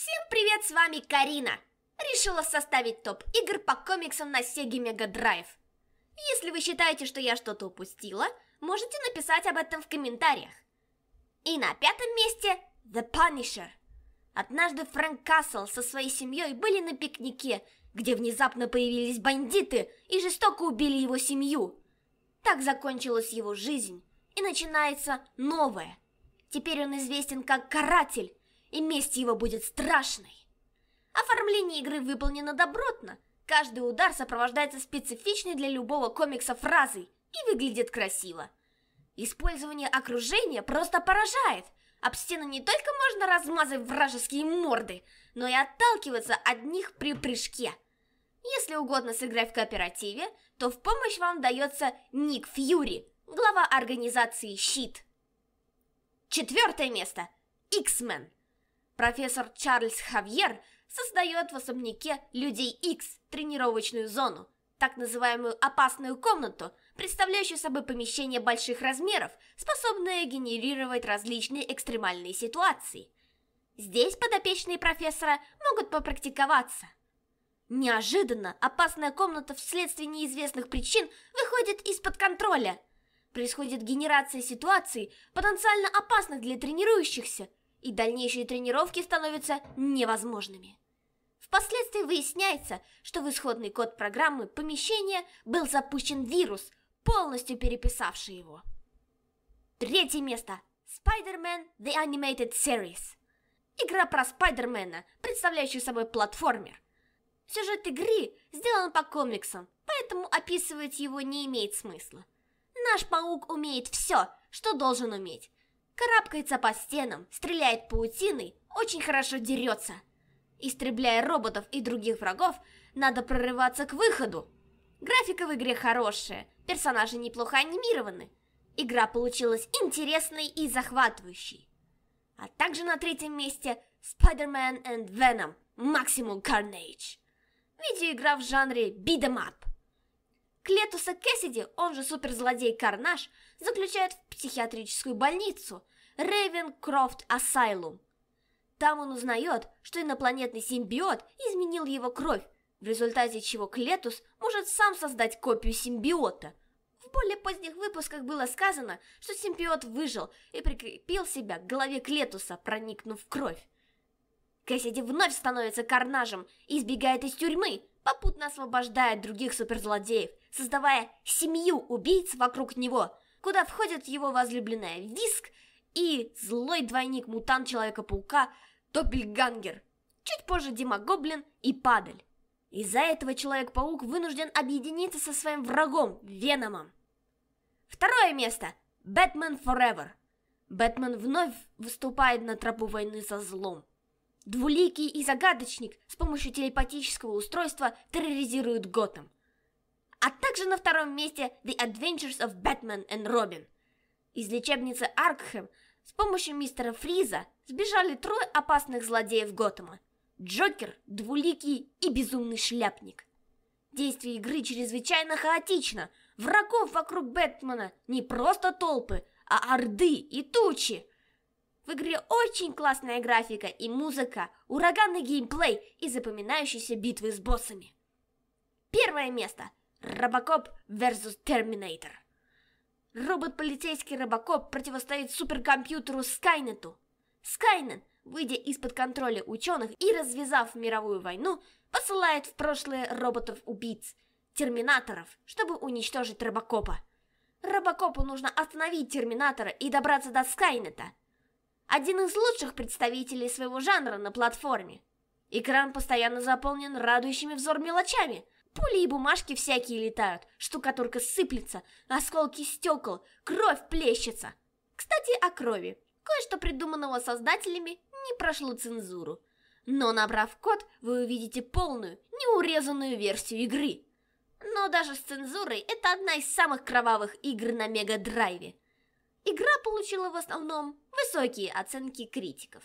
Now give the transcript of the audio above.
Всем привет, с вами Карина! Решила составить топ игр по комиксам на Sega Mega Drive. Если вы считаете, что я что-то упустила, можете написать об этом в комментариях. И на пятом месте The Punisher. Однажды Фрэнк Кассел со своей семьей были на пикнике, где внезапно появились бандиты и жестоко убили его семью. Так закончилась его жизнь, и начинается новое. Теперь он известен как каратель, и месть его будет страшной. Оформление игры выполнено добротно, каждый удар сопровождается специфичной для любого комикса фразой и выглядит красиво. Использование окружения просто поражает. Об стену не только можно размазать вражеские морды, но и отталкиваться от них при прыжке. Если угодно сыграть в кооперативе, то в помощь вам дается Ник Фьюри, глава организации «Щит». Четвертое место. X-Men. Профессор Чарльз Хавьер создает в особняке Людей X тренировочную зону, так называемую опасную комнату, представляющую собой помещение больших размеров, способное генерировать различные экстремальные ситуации. Здесь подопечные профессора могут попрактиковаться. Неожиданно опасная комната вследствие неизвестных причин выходит из-под контроля. Происходит генерация ситуаций, потенциально опасных для тренирующихся, и дальнейшие тренировки становятся невозможными. Впоследствии выясняется, что в исходный код программы помещения был запущен вирус, полностью переписавший его. Третье место. Spider-Man The Animated Series. Игра про Спайдермена, представляющая собой платформер. Сюжет игры сделан по комиксам, поэтому описывать его не имеет смысла. Наш паук умеет все, что должен уметь, Карабкается по стенам, стреляет паутиной, очень хорошо дерется. Истребляя роботов и других врагов, надо прорываться к выходу. Графика в игре хорошая, персонажи неплохо анимированы. Игра получилась интересной и захватывающей. А также на третьем месте Spider-Man and Venom Maximum Carnage. Видеоигра в жанре beat em up. Клетуса Кэссиди, он же суперзлодей Карнаж, заключают в психиатрическую больницу Рейвенкрофт Асайлум. Там он узнает, что инопланетный симбиот изменил его кровь, в результате чего Клетус может сам создать копию симбиота. В более поздних выпусках было сказано, что симбиот выжил и прикрепил себя к голове Клетуса, проникнув в кровь. Кэссиди вновь становится карнажем и избегает из тюрьмы, попутно освобождая других суперзлодеев, создавая семью убийц вокруг него, куда входят его возлюбленная Виск и злой двойник-мутант Человека-паука Топпельгангер. Чуть позже Дима Гоблин и Падаль. Из-за этого Человек-паук вынужден объединиться со своим врагом Веномом. Второе место. Бэтмен Forever. Бэтмен вновь выступает на тропу войны со злом. Двуликий и загадочник с помощью телепатического устройства терроризируют Готэм. А также на втором месте The Adventures of Batman and Robin. Из лечебницы Аркхэм с помощью мистера Фриза сбежали трое опасных злодеев Готэма. Джокер, Двуликий и Безумный Шляпник. Действие игры чрезвычайно хаотично. Врагов вокруг Бэтмена не просто толпы, а орды и тучи – в игре очень классная графика и музыка, ураганный геймплей и запоминающиеся битвы с боссами. Первое место. Робокоп vs. Терминатор. Робот-полицейский Робокоп противостоит суперкомпьютеру Скайнету. Скайнет, выйдя из-под контроля ученых и развязав мировую войну, посылает в прошлое роботов-убийц, терминаторов, чтобы уничтожить Робокопа. Робокопу нужно остановить Терминатора и добраться до Скайнета – один из лучших представителей своего жанра на платформе. Экран постоянно заполнен радующими взор мелочами. Пули и бумажки всякие летают, штукатурка сыплется, осколки стекол, кровь плещется. Кстати, о крови. Кое-что придуманного создателями не прошло цензуру. Но набрав код, вы увидите полную, неурезанную версию игры. Но даже с цензурой это одна из самых кровавых игр на Мега Драйве. Игра получила в основном высокие оценки критиков.